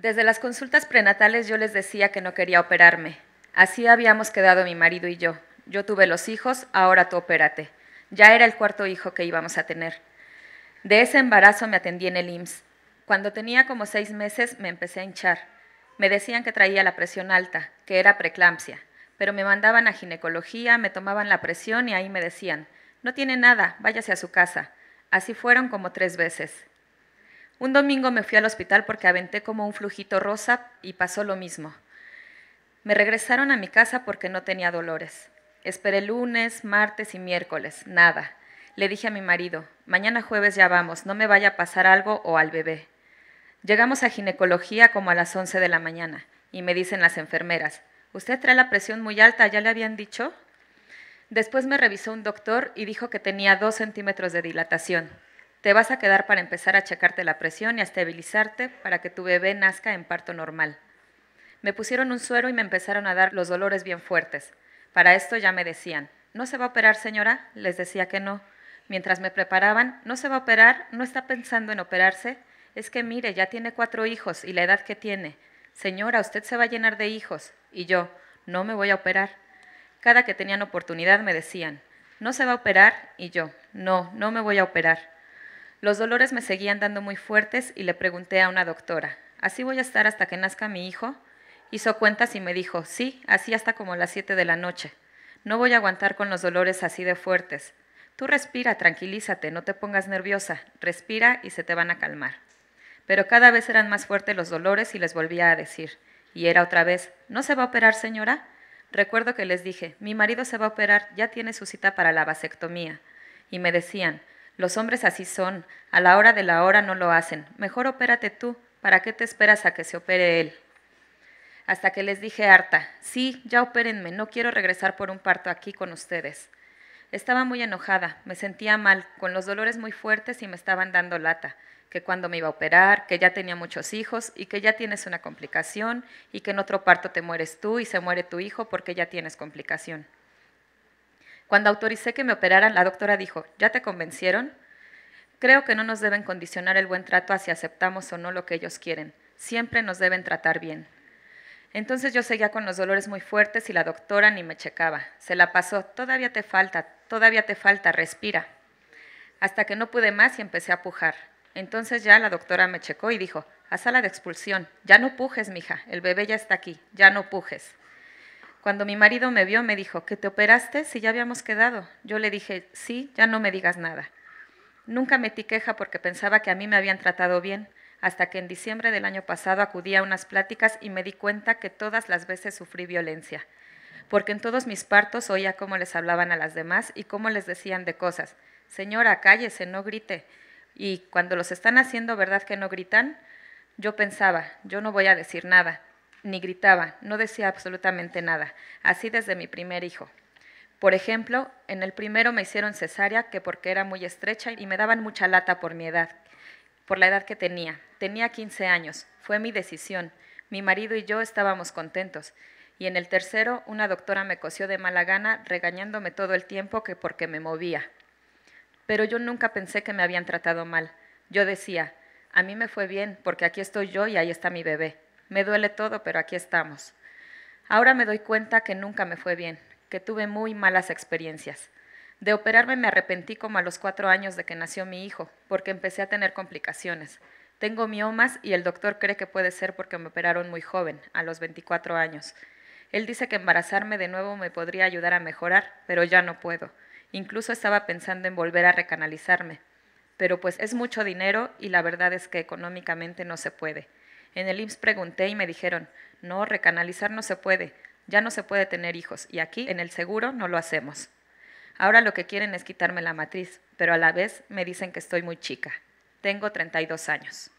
Desde las consultas prenatales yo les decía que no quería operarme. Así habíamos quedado mi marido y yo. Yo tuve los hijos, ahora tú opérate. Ya era el cuarto hijo que íbamos a tener. De ese embarazo me atendí en el IMSS. Cuando tenía como seis meses me empecé a hinchar. Me decían que traía la presión alta, que era preeclampsia, pero me mandaban a ginecología, me tomaban la presión y ahí me decían, no tiene nada, váyase a su casa. Así fueron como tres veces. Un domingo me fui al hospital porque aventé como un flujito rosa y pasó lo mismo. Me regresaron a mi casa porque no tenía dolores. Esperé lunes, martes y miércoles, nada. Le dije a mi marido, mañana jueves ya vamos, no me vaya a pasar algo o al bebé. Llegamos a ginecología como a las 11 de la mañana y me dicen las enfermeras, ¿usted trae la presión muy alta? ¿Ya le habían dicho? Después me revisó un doctor y dijo que tenía dos centímetros de dilatación. Te vas a quedar para empezar a checarte la presión y a estabilizarte para que tu bebé nazca en parto normal. Me pusieron un suero y me empezaron a dar los dolores bien fuertes. Para esto ya me decían, ¿no se va a operar señora? Les decía que no. Mientras me preparaban, ¿no se va a operar? ¿No está pensando en operarse? Es que mire, ya tiene cuatro hijos y la edad que tiene. Señora, usted se va a llenar de hijos. Y yo, no me voy a operar. Cada que tenían oportunidad me decían, ¿no se va a operar? Y yo, no, no me voy a operar. Los dolores me seguían dando muy fuertes y le pregunté a una doctora, ¿así voy a estar hasta que nazca mi hijo? Hizo cuentas y me dijo, sí, así hasta como las 7 de la noche. No voy a aguantar con los dolores así de fuertes. Tú respira, tranquilízate, no te pongas nerviosa, respira y se te van a calmar. Pero cada vez eran más fuertes los dolores y les volvía a decir, y era otra vez, ¿no se va a operar, señora? Recuerdo que les dije, mi marido se va a operar, ya tiene su cita para la vasectomía. Y me decían, los hombres así son, a la hora de la hora no lo hacen. Mejor opérate tú, ¿para qué te esperas a que se opere él? Hasta que les dije harta, sí, ya opérenme, no quiero regresar por un parto aquí con ustedes. Estaba muy enojada, me sentía mal, con los dolores muy fuertes y me estaban dando lata, que cuando me iba a operar, que ya tenía muchos hijos y que ya tienes una complicación y que en otro parto te mueres tú y se muere tu hijo porque ya tienes complicación. Cuando autoricé que me operaran, la doctora dijo, ¿ya te convencieron? Creo que no nos deben condicionar el buen trato a si aceptamos o no lo que ellos quieren. Siempre nos deben tratar bien. Entonces yo seguía con los dolores muy fuertes y la doctora ni me checaba. Se la pasó, todavía te falta, todavía te falta, respira. Hasta que no pude más y empecé a pujar. Entonces ya la doctora me checó y dijo, a sala de expulsión, ya no pujes, mija, el bebé ya está aquí, ya no pujes. Cuando mi marido me vio, me dijo, ¿que te operaste si ya habíamos quedado? Yo le dije, sí, ya no me digas nada. Nunca metí queja porque pensaba que a mí me habían tratado bien, hasta que en diciembre del año pasado acudí a unas pláticas y me di cuenta que todas las veces sufrí violencia, porque en todos mis partos oía cómo les hablaban a las demás y cómo les decían de cosas. Señora, cállese, no grite. Y cuando los están haciendo, ¿verdad que no gritan? Yo pensaba, yo no voy a decir nada ni gritaba, no decía absolutamente nada, así desde mi primer hijo. Por ejemplo, en el primero me hicieron cesárea que porque era muy estrecha y me daban mucha lata por mi edad, por la edad que tenía. Tenía 15 años, fue mi decisión. Mi marido y yo estábamos contentos. Y en el tercero, una doctora me cosió de mala gana, regañándome todo el tiempo que porque me movía. Pero yo nunca pensé que me habían tratado mal. Yo decía, a mí me fue bien porque aquí estoy yo y ahí está mi bebé. Me duele todo, pero aquí estamos. Ahora me doy cuenta que nunca me fue bien, que tuve muy malas experiencias. De operarme me arrepentí como a los cuatro años de que nació mi hijo, porque empecé a tener complicaciones. Tengo miomas y el doctor cree que puede ser porque me operaron muy joven, a los 24 años. Él dice que embarazarme de nuevo me podría ayudar a mejorar, pero ya no puedo. Incluso estaba pensando en volver a recanalizarme. Pero pues es mucho dinero y la verdad es que económicamente no se puede. En el IMSS pregunté y me dijeron, no, recanalizar no se puede, ya no se puede tener hijos y aquí en el seguro no lo hacemos. Ahora lo que quieren es quitarme la matriz, pero a la vez me dicen que estoy muy chica. Tengo 32 años.